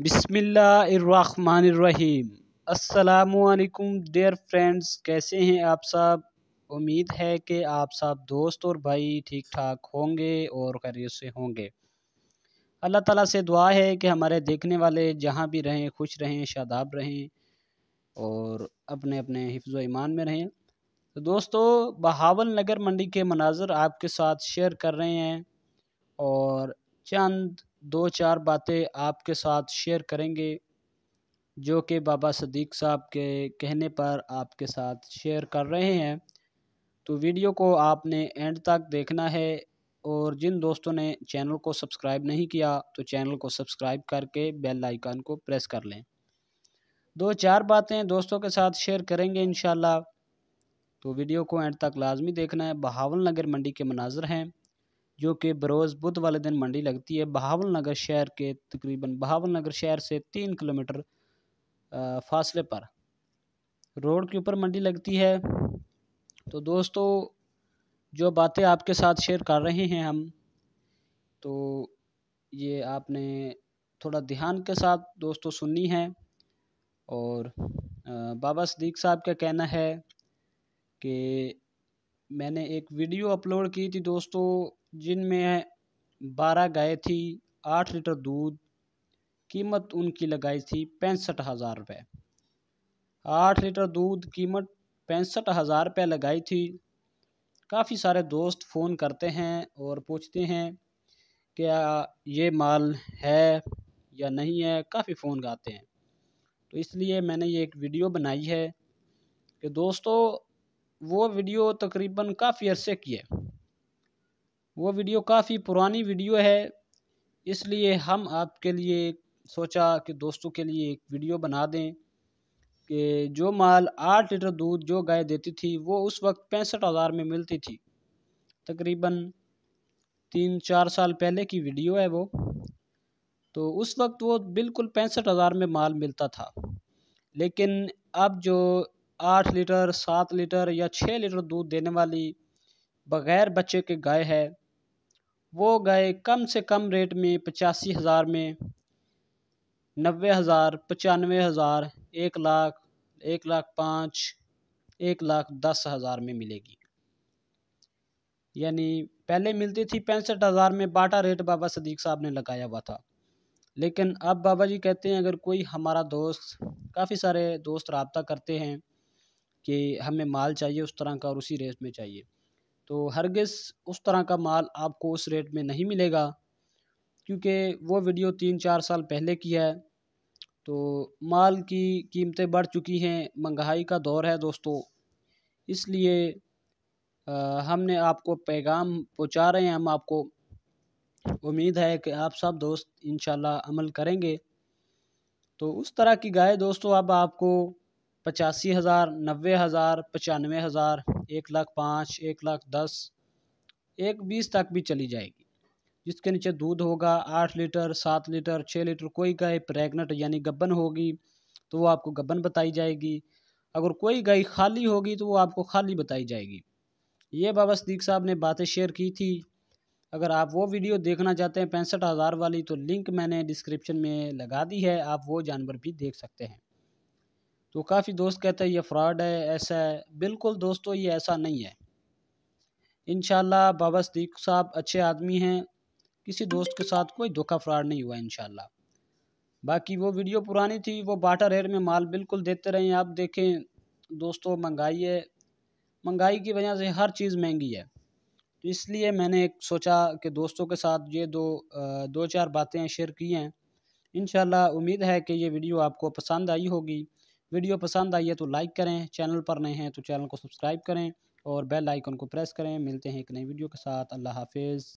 बिसमीम असलकुम dear friends कैसे हैं आप सब उम्मीद है कि आप सब दोस्त और भाई ठीक ठाक होंगे और खैरियत से होंगे अल्लाह ताला से दुआ है कि हमारे देखने वाले जहाँ भी रहें खुश रहें शादाब रहें और अपने अपने हिफ्ज़ ईमान में रहें तो दोस्तों बहावल नगर मंडी के मनाजर आपके साथ शेयर कर रहे हैं और चंद दो चार बातें आपके साथ शेयर करेंगे जो कि बाबा सदीक साहब के कहने पर आपके साथ शेयर कर रहे हैं तो वीडियो को आपने एंड तक देखना है और जिन दोस्तों ने चैनल को सब्सक्राइब नहीं किया तो चैनल को सब्सक्राइब करके बेल आइकन को प्रेस कर लें दो चार बातें दोस्तों के साथ शेयर करेंगे इन तो वीडियो को एंड तक लाजमी देखना है बहावल नगर मंडी के मनाजर हैं जो कि बरोज़ बुध वाले दिन मंडी लगती है बहावल नगर शहर के तकरीबन बहावल नगर शहर से तीन किलोमीटर फासले पर रोड के ऊपर मंडी लगती है तो दोस्तों जो बातें आपके साथ शेयर कर रहे हैं हम तो ये आपने थोड़ा ध्यान के साथ दोस्तों सुननी है और बाबा सदीक साहब का कहना है कि मैंने एक वीडियो अपलोड की थी दोस्तों जिनमें बारह गाय थी आठ लीटर दूध कीमत उनकी लगाई थी पैंसठ हज़ार रुपये आठ लीटर दूध कीमत पैंसठ हज़ार रुपये लगाई थी काफ़ी सारे दोस्त फ़ोन करते हैं और पूछते हैं क्या ये माल है या नहीं है काफ़ी फ़ोन गाते हैं तो इसलिए मैंने ये एक वीडियो बनाई है कि दोस्तों वो वीडियो तकरीबन काफ़ी अरसे की है वो वीडियो काफ़ी पुरानी वीडियो है इसलिए हम आपके लिए सोचा कि दोस्तों के लिए एक वीडियो बना दें कि जो माल आठ लीटर दूध जो गाय देती थी वो उस वक्त पैंसठ हज़ार में मिलती थी तकरीबन तीन चार साल पहले की वीडियो है वो तो उस वक्त वो बिल्कुल पैंसठ हज़ार में माल मिलता था लेकिन अब जो आठ लीटर सात लीटर या छः लीटर दूध देने वाली बग़ैर बच्चे के गाय है वो गए कम से कम रेट में पचासी हज़ार में नबे हज़ार पचानवे हज़ार एक लाख एक लाख पाँच एक लाख दस हज़ार में मिलेगी यानी पहले मिलती थी पैंसठ हज़ार में बाटा रेट बाबा सदीक साहब ने लगाया हुआ था लेकिन अब बाबा जी कहते हैं अगर कोई हमारा दोस्त काफ़ी सारे दोस्त रबता करते हैं कि हमें माल चाहिए उस तरह का और उसी रेट में चाहिए तो हरगिज़ उस तरह का माल आपको उस रेट में नहीं मिलेगा क्योंकि वो वीडियो तीन चार साल पहले की है तो माल की कीमतें बढ़ चुकी हैं महंगाई का दौर है दोस्तों इसलिए आ, हमने आपको पैगाम पहुंचा रहे हैं हम आपको उम्मीद है कि आप सब दोस्त इन अमल करेंगे तो उस तरह की गाय दोस्तों अब आपको पचासी हज़ार नबे हज़ार पचानवे हज़ार एक लाख पाँच एक लाख दस एक बीस तक भी चली जाएगी जिसके नीचे दूध होगा आठ लीटर सात लीटर छः लीटर कोई गाय प्रेगनेंट यानी गब्बन होगी तो वो आपको गब्बन बताई जाएगी अगर कोई गाय खाली होगी तो वो आपको खाली बताई जाएगी ये बाबा सदीक साहब ने बातें शेयर की थी अगर आप वो वीडियो देखना चाहते हैं पैंसठ हज़ार वाली तो लिंक मैंने डिस्क्रिप्शन में लगा दी है आप वो जानवर भी देख सकते हैं तो काफ़ी दोस्त कहते हैं ये फ्रॉड है ऐसा है बिल्कुल दोस्तों ये ऐसा नहीं है इन बाबा सदीक साहब अच्छे आदमी हैं किसी दोस्त के साथ कोई धोखा फ्रॉड नहीं हुआ इन बाकी वो वीडियो पुरानी थी वो बाटा रेट में माल बिल्कुल देते रहे आप देखें दोस्तों महंगाई है महंगाई की वजह से हर चीज़ महंगी है तो इसलिए मैंने एक सोचा कि दोस्तों के साथ ये दो दो चार बातें शेयर की हैं इन उम्मीद है कि ये वीडियो आपको पसंद आई होगी वीडियो पसंद आई है तो लाइक करें चैनल पर नए हैं तो चैनल को सब्सक्राइब करें और बेल आइकन को प्रेस करें मिलते हैं एक नई वीडियो के साथ अल्लाह हाफिज़